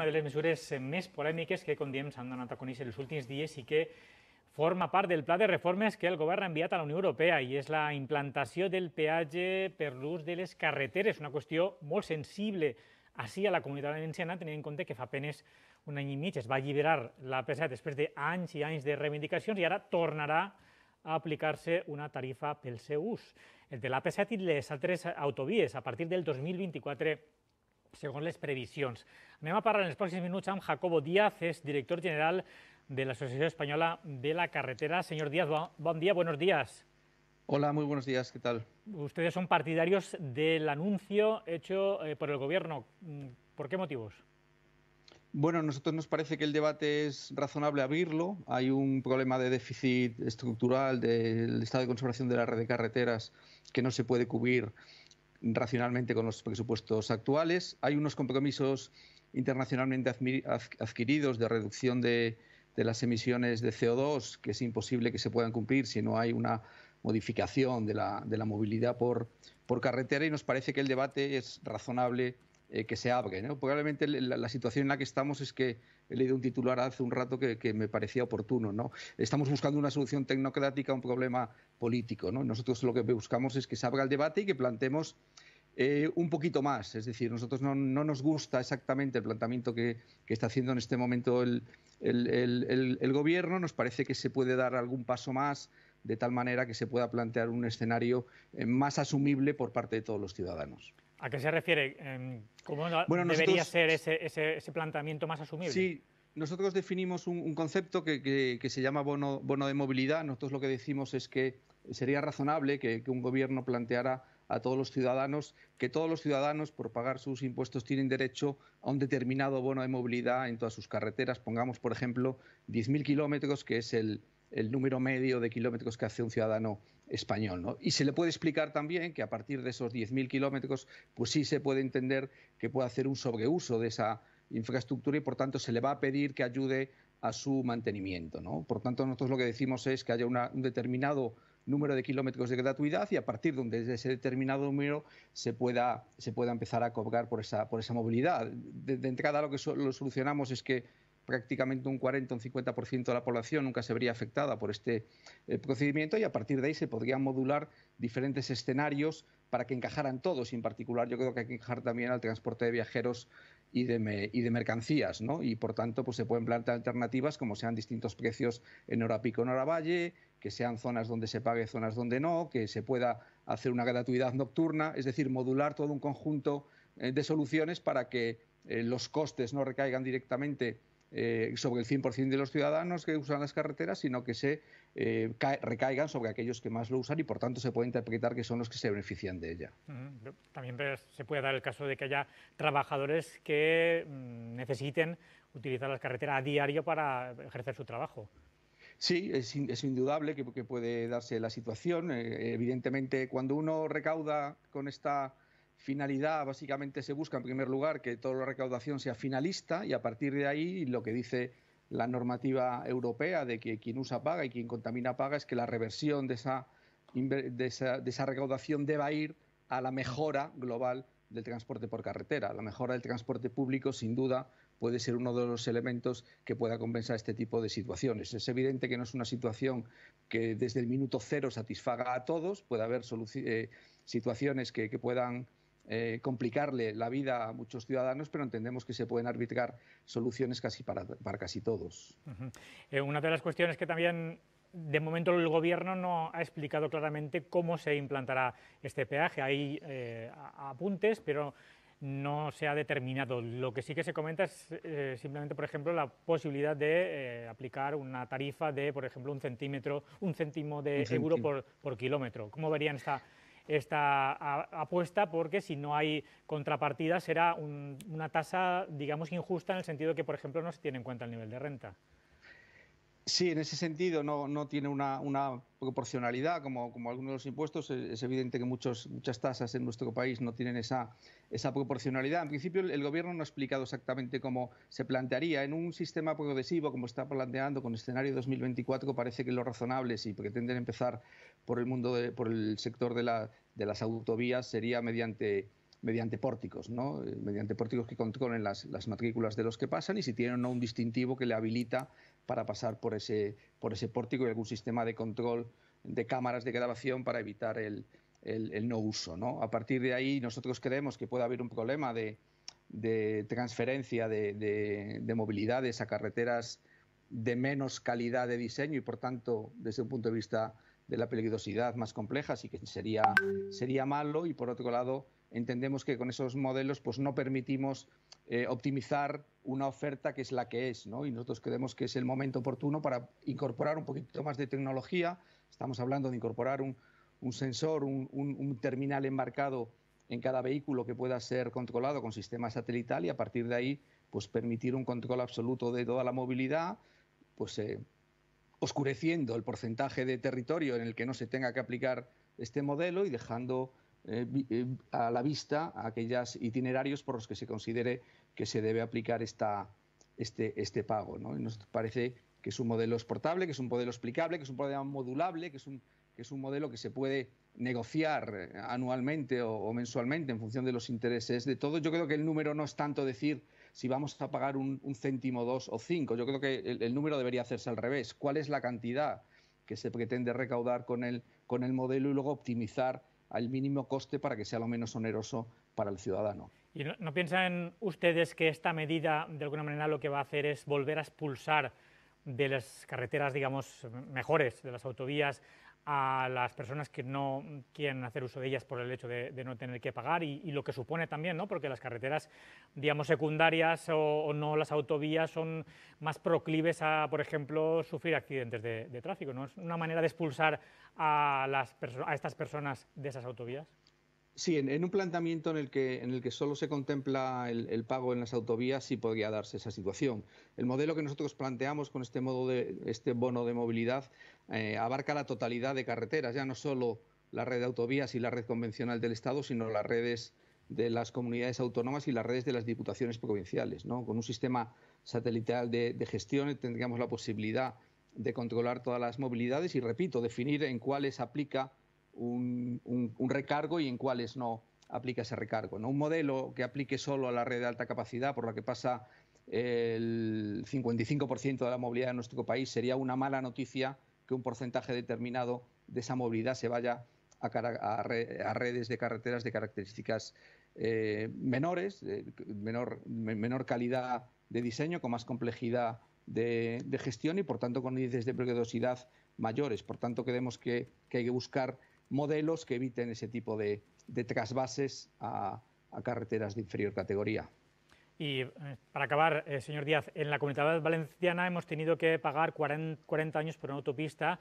una de les mesures més polèmiques que, com diem, s'han donat a conèixer els últims dies i que forma part del pla de reformes que el govern ha enviat a la Unió Europea i és la implantació del peatge per l'ús de les carreteres, una qüestió molt sensible així a la comunitat valenciana, tenint en compte que fa penes un any i mig es va alliberar la PSA després d'anys i anys de reivindicacions i ara tornarà a aplicar-se una tarifa pel seu ús. El de l'AP7 i les altres autovies, a partir del 2024, las previsiones... ...me va a parar en los próximos minutos... Jacobo Díaz, es director general de la Asociación Española de la Carretera. Señor Díaz, buen día, buenos días. Hola, muy buenos días, ¿qué tal? Ustedes son partidarios del anuncio hecho eh, por el Gobierno. Mm, ¿Por qué motivos? Bueno, a nosotros nos parece que el debate es razonable abrirlo. Hay un problema de déficit estructural del estado de conservación de la red de carreteras que no se puede cubrir racionalmente con los presupuestos actuales. Hay unos compromisos internacionalmente adquiridos de reducción de, las emisiones de CO2 que es imposible que se puedan cumplir si no hay una modificación de la, movilidad por, carretera y nos parece que el debate es razonable eh, que se abre. Probablemente la, situación en la que estamos es que he leído un titular hace un rato que, me parecía oportuno. ¿no? Estamos buscando una solución tecnocrática a un problema político. Nosotros lo que buscamos es que se abra el debate y que plantemos eh, un poquito más. Es decir, nosotros no, nos gusta exactamente el planteamiento que, está haciendo en este momento el, Gobierno. Nos parece que se puede dar algún paso más de tal manera que se pueda plantear un escenario eh, más asumible por parte de todos los ciudadanos. ¿A qué se refiere? Em, ¿Cómo bueno, debería ser ese, planteamiento más asumible? Sí, nosotros definimos un, concepto que, se llama bono, bono de movilidad. Nosotros lo que decimos es que sería razonable que, un gobierno planteara a todos los ciudadanos que todos los ciudadanos por pagar sus impuestos tienen derecho a un determinado bono de movilidad en todas sus carreteras. Pongamos, por ejemplo, 10.000 kilómetros, que es el número medio de kilómetros que hace un ciudadano español. ¿no? Y se le puede explicar también que a partir de esos 10.000 kilómetros, pues sí se puede entender que puede hacer un sobreuso de esa infraestructura y por tanto se le va a pedir que ayude a su mantenimiento. ¿no? Por tanto, nosotros lo que decimos es que haya un determinado número de kilómetros de gratuidad y a partir de ese determinado número se pueda, se pueda empezar a cobrar por esa, por esa movilidad. De, entrada lo que solucionamos es que prácticamente un 40 o un 50% de la población nunca se vería afectada por este eh, procedimiento y a partir de ahí se podrían modular diferentes escenarios para que encajaran todos. Y en particular, yo creo que hay que encajar también al transporte de viajeros y de, mercancías, ¿no? Y por tanto, pues se pueden plantear alternativas como sean distintos precios en hora pico, en hora valle, que sean zonas donde se pague, zonas donde no, que se pueda hacer una gratuidad nocturna, es decir, modular todo un conjunto eh, de soluciones para que eh, los costes no recaigan directamente eh, sobre el 100% de los ciudadanos que usan las carreteras, sino que se eh, recaigan sobre aquellos que más lo usan y por tanto se puede interpretar que son los que se benefician de ella. Mm, también se puede dar el caso de que haya trabajadores que mm, necesiten utilizar las carreteras a diario para ejercer su trabajo. Sí, es, indudable que, puede darse la situación. Eh, evidentemente, cuando uno recauda con esta finalidad básicamente se busca en primer lugar que toda la recaudación sea finalista y a partir de ahí lo que dice la normativa europea de que quien usa paga y quien contamina paga es que la reversión de esa, de esa, recaudación deba ir a la mejora global del transporte por carretera. La mejora del transporte público, sin duda, puede ser uno de los elementos que pueda compensar este tipo de situaciones. Es evidente que no es una situación que desde el minuto cero satisfaga a todos. Puede haber eh, situaciones que, que puedan eh, complicarle la vida a muchos ciudadanos, pero entendemos que se pueden arbitrar soluciones casi para, para casi todos. Eh, una de las cuestiones que también de momento el Gobierno no ha explicado claramente cómo se implantará este peaje. Hay eh, apuntes, pero no se ha determinado. Lo que sí que se comenta es simplemente, por ejemplo, la posibilidad de aplicar una tarifa de, por ejemplo, un centímetro, un céntimo de seguro euro por, por, kilómetro. ¿Cómo verían esta esta apuesta porque si no hay contrapartida será una tasa, digamos, injusta en el sentido que, por ejemplo, no se tiene en cuenta el nivel de renta. Sí, en ese sentido no, tiene una, proporcionalidad como, algunos de los impuestos. Es evidente que muchos, muchas tasas en nuestro país no tienen esa, proporcionalidad. En principio, el, Gobierno no ha explicado exactamente cómo se plantearía. En un sistema progresivo, como está planteando con escenario 2024, parece que lo razonable, si pretenden empezar por el, mundo por el sector de, las autovías, sería mediante mediante pórticos, ¿no? Eh, mediante pórticos que controlen las, las, matrículas de los que pasan y si tienen o no un distintivo que le habilita para pasar por ese, por ese pórtico y algún sistema de control de cámaras de grabación para evitar el, no uso. ¿no? A partir de ahí nosotros creemos que puede haber un problema de, transferencia de, movilidades a carreteras de menos calidad de diseño y por tanto desde un punto de vista de la peligrosidad más compleja, y que sería, sería malo y por otro lado entendemos que con esos modelos pues no permitimos eh, optimizar una oferta que es la que es, ¿no? Y nosotros creemos que es el momento oportuno para incorporar un poquito más de tecnología. Estamos hablando de incorporar un, sensor, un, terminal enmarcado en cada vehículo que pueda ser controlado con sistema satelital y a partir de ahí, pues permitir un control absoluto de toda la movilidad, pues eh, oscureciendo el porcentaje de territorio en el que no se tenga que aplicar este modelo y dejando eh, eh, a la vista aquellos itinerarios por los que se considere que se debe aplicar este, este, pago. nos parece que es un modelo exportable, que es un modelo explicable, que es un modelo modulable, que es un, que es un modelo que se puede negociar anualmente o, mensualmente en función de los intereses de todo, Yo creo que el número no es tanto decir si vamos a pagar un, céntimo, dos o cinco. Yo creo que el, número debería hacerse al revés. ¿Cuál es la cantidad que se pretende recaudar con el, con el modelo y luego optimizar al mínimo coste para que sea lo menos oneroso para el ciudadano. ¿Y no, no, piensan ustedes que esta medida, de alguna manera, lo que va a hacer es volver a expulsar de las carreteras, digamos, mejores, de las autovías, a las personas que no quieren hacer uso de ellas por el hecho de, no tener que pagar y, lo que supone también, ¿no? porque las carreteras, digamos, secundarias o, no las autovías son más proclives a, por ejemplo, sufrir accidentes de, de tráfico. ¿no? Es una manera de expulsar a, las a estas personas de esas autovías. Sí, en, un planteamiento en el que, en el que solo se contempla el, pago en las autovías sí podría darse esa situación. El modelo que nosotros planteamos con este, modo de, este bono de movilidad eh, abarca la totalidad de carreteras, ya no solo la red de autovías y la red convencional del Estado, sino las redes de las comunidades autónomas y las redes de las diputaciones provinciales. Con un sistema satelital de, de gestión eh, tendríamos la posibilidad de controlar todas las movilidades y, repito, definir en cuáles aplica un, recargo y en cuáles no aplica ese recargo. ¿no? Un modelo que aplique solo a la red de alta capacidad, por la que pasa el 55% de la movilidad en nuestro país, sería una mala noticia que un porcentaje determinado de esa movilidad se vaya a, redes de carreteras de características eh, menores, menor, calidad de diseño, con más complejidad de, gestión y, por tanto, con índices de peligrosidad mayores. Por tanto, creemos que hay que buscar modelos que eviten ese tipo de, trasvases a, carreteras de inferior categoría. Y eh, para acabar, eh, señor Díaz, en la comunidad valenciana hemos tenido que pagar 40, años por una autopista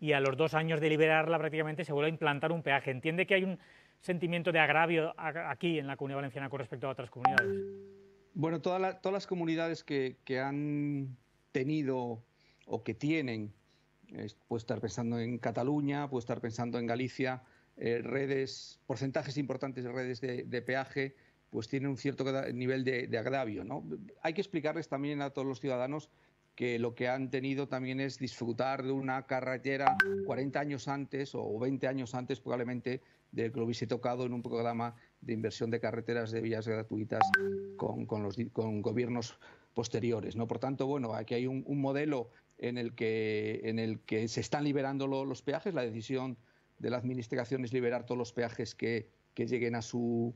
y a los dos años de liberarla prácticamente se vuelve a implantar un peaje. ¿Entiende que hay un sentimiento de agravio aquí en la comunidad valenciana con respecto a otras comunidades? Bueno, todas las comunidades que, que, han tenido o que tienen puede estar pensando en Cataluña, puede estar pensando en Galicia, eh, redes, porcentajes importantes de redes de, peaje, pues tienen un cierto nivel de, agravio. Hay que explicarles también a todos los ciudadanos que lo que han tenido también es disfrutar de una carretera 40 años antes o 20 años antes probablemente de que lo hubiese tocado en un programa de inversión de carreteras de vías gratuitas con, los, con gobiernos posteriores. ¿no? Por tanto, bueno, aquí hay un modelo en el que, en el que se están liberando los peajes. La decisión de la Administración es liberar todos los peajes que, lleguen a su,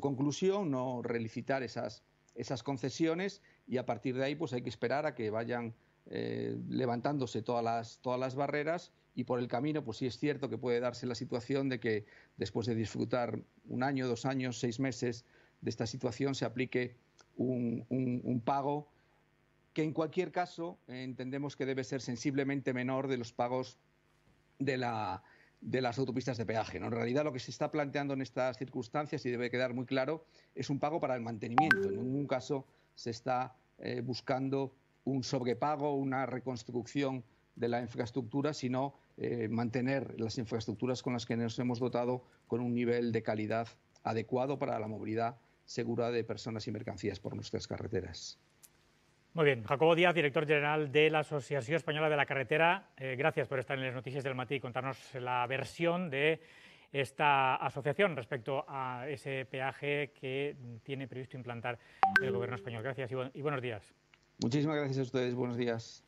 conclusión, no relicitar esas, esas concesiones y a partir de ahí pues hay que esperar a que vayan eh, levantándose todas las, todas las barreras y por el camino pues sí es cierto que puede darse la situación de que después de disfrutar un año, dos años, seis meses de esta situación se aplique un pago que en cualquier caso eh, entendemos que debe ser sensiblemente menor de los pagos de, las autopistas de peaje. En realidad lo que se está planteando en estas circunstancias, y debe quedar muy claro, es un pago para el mantenimiento. En ningún caso se está eh, buscando un sobrepago, una reconstrucción de la infraestructura, sino eh, mantener las infraestructuras con las que nos hemos dotado con un nivel de calidad adecuado para la movilidad segura de personas y mercancías por nuestras carreteras. Muy bien, Jacobo Díaz, director general de la Asociación Española de la Carretera. Eh, gracias por estar en las noticias del matí y contarnos la versión de esta asociación respecto a ese peaje que tiene previsto implantar el gobierno español. Gracias y buenos días. Muchísimas gracias a ustedes. Buenos días.